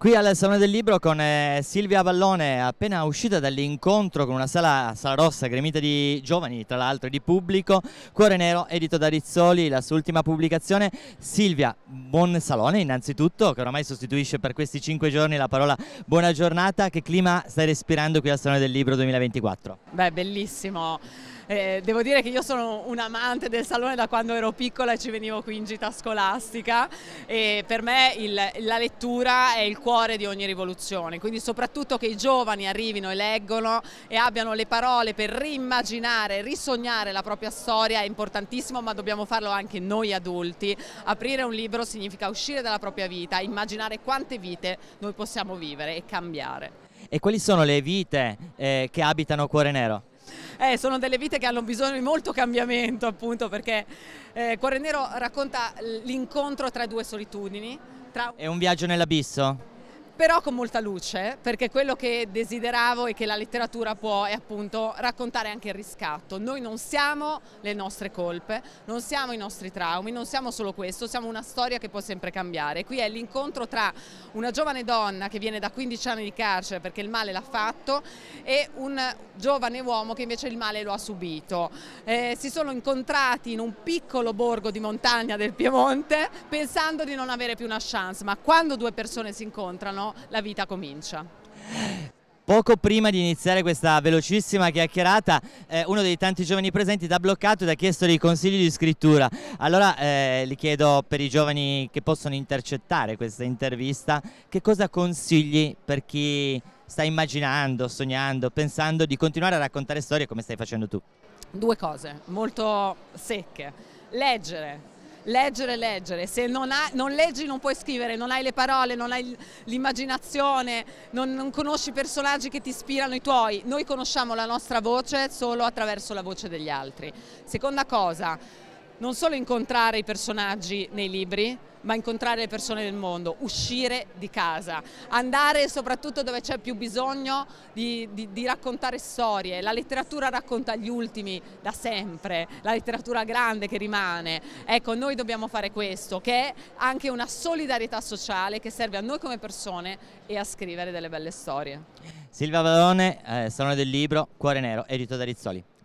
Qui al Salone del Libro con eh, Silvia Vallone, appena uscita dall'incontro con una sala, sala rossa gremita di giovani, tra l'altro di pubblico, Cuore Nero, edito da Rizzoli, la sua ultima pubblicazione. Silvia, buon salone innanzitutto, che oramai sostituisce per questi cinque giorni la parola buona giornata. Che clima stai respirando qui al Salone del Libro 2024? Beh, bellissimo. Eh, devo dire che io sono un amante del salone da quando ero piccola e ci venivo qui in gita scolastica e per me il, la lettura è il cuore di ogni rivoluzione, quindi soprattutto che i giovani arrivino e leggono e abbiano le parole per rimmaginare, risognare la propria storia è importantissimo ma dobbiamo farlo anche noi adulti. Aprire un libro significa uscire dalla propria vita, immaginare quante vite noi possiamo vivere e cambiare. E quali sono le vite eh, che abitano Cuore Nero? eh, sono delle vite che hanno bisogno di molto cambiamento appunto perché eh, Cuore Nero racconta l'incontro tra due solitudini. Tra... È un viaggio nell'abisso? però con molta luce, perché quello che desideravo e che la letteratura può è appunto raccontare anche il riscatto. Noi non siamo le nostre colpe, non siamo i nostri traumi, non siamo solo questo, siamo una storia che può sempre cambiare. Qui è l'incontro tra una giovane donna che viene da 15 anni di carcere perché il male l'ha fatto e un giovane uomo che invece il male lo ha subito. Eh, si sono incontrati in un piccolo borgo di montagna del Piemonte pensando di non avere più una chance, ma quando due persone si incontrano la vita comincia. Poco prima di iniziare questa velocissima chiacchierata, eh, uno dei tanti giovani presenti ti ha bloccato ed ha chiesto dei consigli di scrittura. Allora eh, li chiedo per i giovani che possono intercettare questa intervista, che cosa consigli per chi sta immaginando, sognando, pensando di continuare a raccontare storie come stai facendo tu? Due cose molto secche. Leggere, leggere, leggere. Se non, hai, non, leggi non puoi scrivere, non hai le parole, non hai l'immaginazione, non, non conosci personaggi che ti ispirano i tuoi. Noi conosciamo la nostra voce solo attraverso la voce degli altri. Seconda cosa, non solo incontrare i personaggi nei libri, ma incontrare le persone del mondo, uscire di casa, andare soprattutto dove c'è più bisogno di, di, di, raccontare storie. La letteratura racconta gli ultimi da sempre, la letteratura grande che rimane. Ecco, noi dobbiamo fare questo, che è anche una solidarietà sociale che serve a noi come persone e a scrivere delle belle storie. Silvia Valone, eh, Salone del Libro, Cuore Nero, edito da Rizzoli.